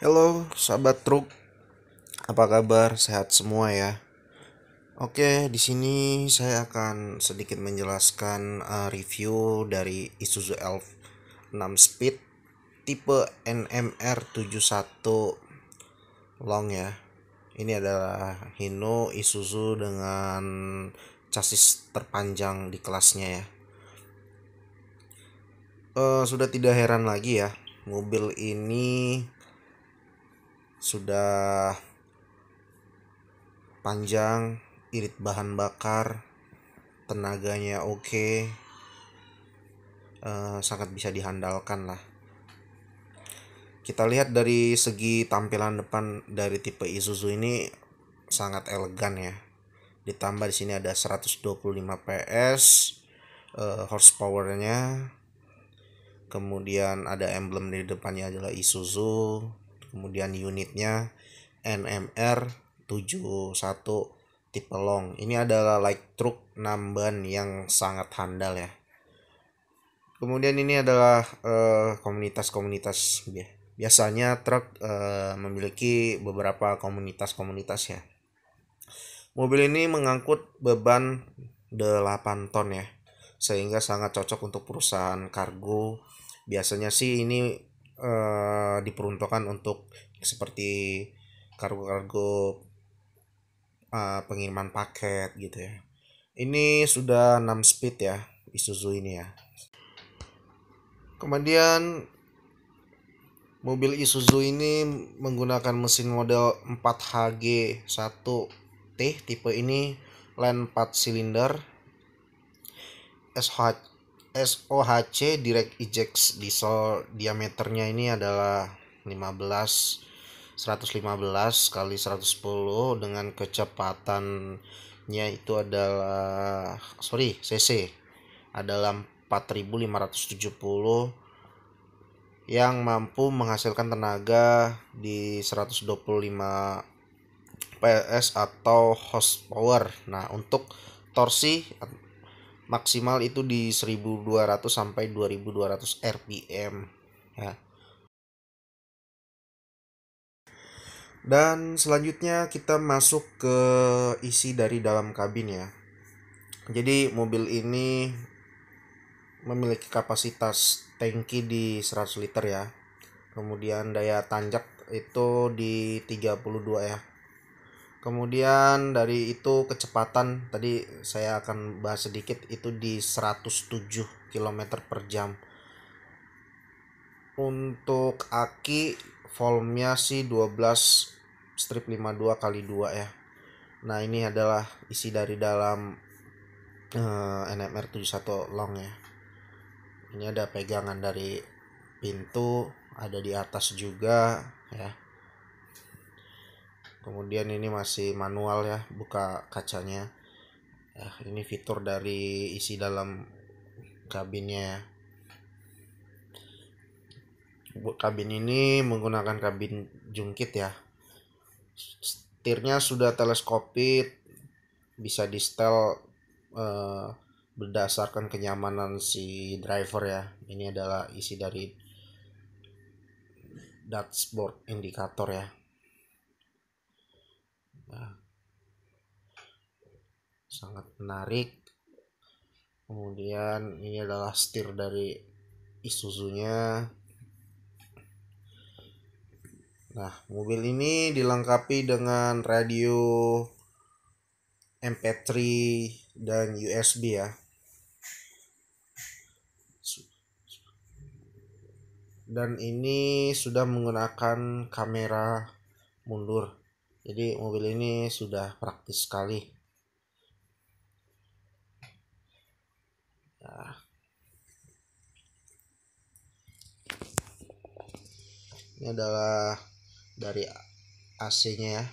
Halo sahabat truk, apa kabar? Sehat semua ya? Oke, di sini saya akan sedikit menjelaskan uh, review dari Isuzu Elf 6 Speed tipe NMR 71 long ya. Ini adalah Hino Isuzu dengan chassis terpanjang di kelasnya ya. Uh, sudah tidak heran lagi ya, mobil ini sudah panjang, irit bahan bakar, tenaganya oke, okay, uh, eh, sangat bisa dihandalkan lah. Kita lihat dari segi tampilan depan dari tipe Isuzu ini sangat elegan ya. Ditambah di sini ada 125 PS uh, horsepowernya. Kemudian ada emblem di depannya adalah Isuzu kemudian unitnya NMR 71 tipe long ini adalah light truck namban yang sangat handal ya kemudian ini adalah eh, komunitas-komunitas uh, biasanya truk uh, memiliki beberapa komunitas-komunitas ya mobil ini mengangkut beban 8 ton ya sehingga sangat cocok untuk perusahaan kargo biasanya sih ini Eh, diperuntukkan untuk seperti kargo-kargo uh, pengiriman paket gitu ya. Ini sudah 6 speed ya Isuzu ini ya. Kemudian mobil Isuzu ini menggunakan mesin model 4HG1T tipe ini line 4 silinder SH SOHC direct eject diesel diameternya ini adalah 15 115 kali 110 dengan kecepatannya itu adalah sorry cc adalah 4570 yang mampu menghasilkan tenaga di 125 PS atau horsepower. Nah, untuk torsi maksimal itu di 1200 sampai 2200 rpm ya. Dan selanjutnya kita masuk ke isi dari dalam kabin ya. Jadi mobil ini memiliki kapasitas tangki di 100 liter ya. Kemudian daya tanjak itu di 32 ya. Kemudian dari itu kecepatan tadi saya akan bahas sedikit itu di 107 km per jam. Untuk aki volumenya sih 12 strip 52 kali 2 ya. Nah ini adalah isi dari dalam eh, NMR 71 long ya. Ini ada pegangan dari pintu, ada di atas juga ya kemudian ini masih manual ya buka kacanya ya, ini fitur dari isi dalam kabinnya ya kabin ini menggunakan kabin jungkit ya setirnya sudah teleskopik bisa di setel eh, berdasarkan kenyamanan si driver ya ini adalah isi dari dashboard indikator ya sangat menarik. Kemudian ini adalah stir dari Isuzu-nya Nah, mobil ini dilengkapi dengan radio MP3 dan USB ya. Dan ini sudah menggunakan kamera mundur jadi mobil ini sudah praktis sekali nah. ini adalah dari AC nya ya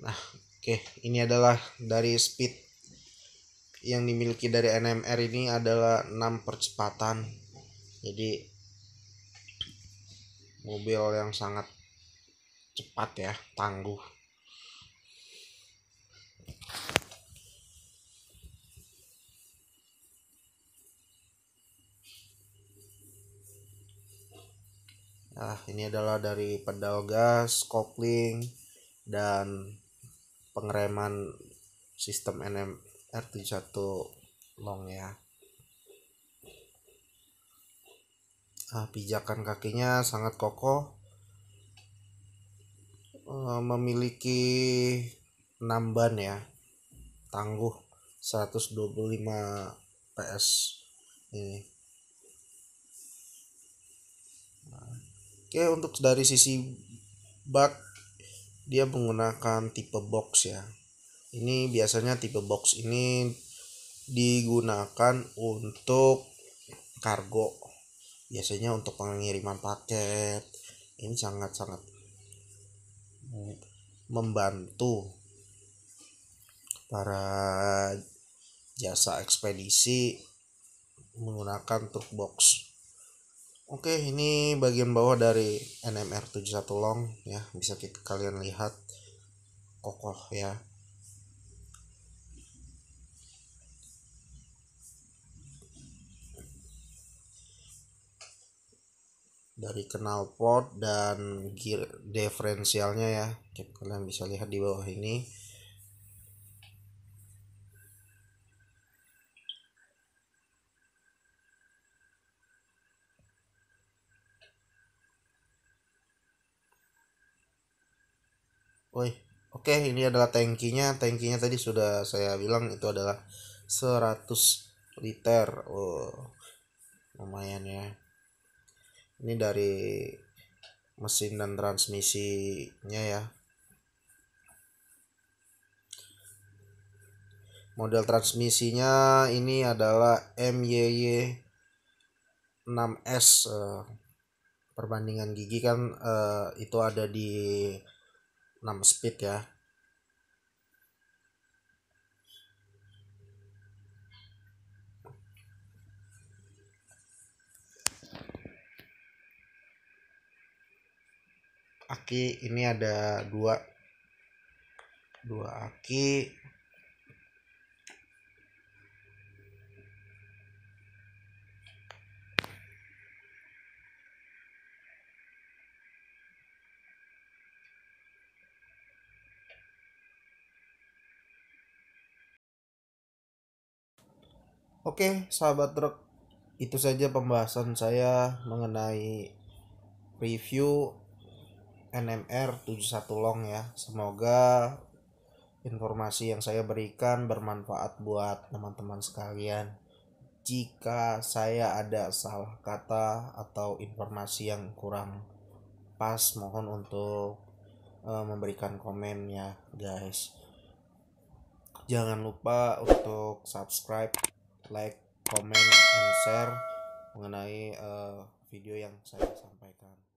nah oke okay. ini adalah dari speed yang dimiliki dari NMR ini adalah 6 percepatan jadi mobil yang sangat cepat ya tangguh Nah, ini adalah dari pedal gas, kopling, dan pengereman sistem NMR 71 long ya. Nah, pijakan kakinya sangat kokoh eh, memiliki 6 ban ya tangguh 125 PS ini Oke untuk dari sisi bak dia menggunakan tipe box ya ini biasanya tipe box ini digunakan untuk kargo biasanya untuk pengiriman paket ini sangat-sangat membantu para jasa ekspedisi menggunakan truk box. Oke, ini bagian bawah dari NMR 71 Long ya, bisa kita kalian lihat kokoh ya. dari knalpot dan gear diferensialnya ya kalian bisa lihat di bawah ini oke okay, ini adalah tankinya. Tankinya tadi sudah saya bilang itu adalah 100 liter. Oh, lumayan ya ini dari mesin dan transmisinya ya model transmisinya ini adalah MYY 6S eh, perbandingan gigi kan eh, itu ada di 6 speed ya aki ini ada dua dua aki Oke, sahabat truk, itu saja pembahasan saya mengenai review NMR 71 Long ya. Semoga informasi yang saya berikan bermanfaat buat teman-teman sekalian. Jika saya ada salah kata atau informasi yang kurang pas, mohon untuk uh, memberikan komen ya, guys. Jangan lupa untuk subscribe, like, comment, dan share mengenai uh, video yang saya sampaikan.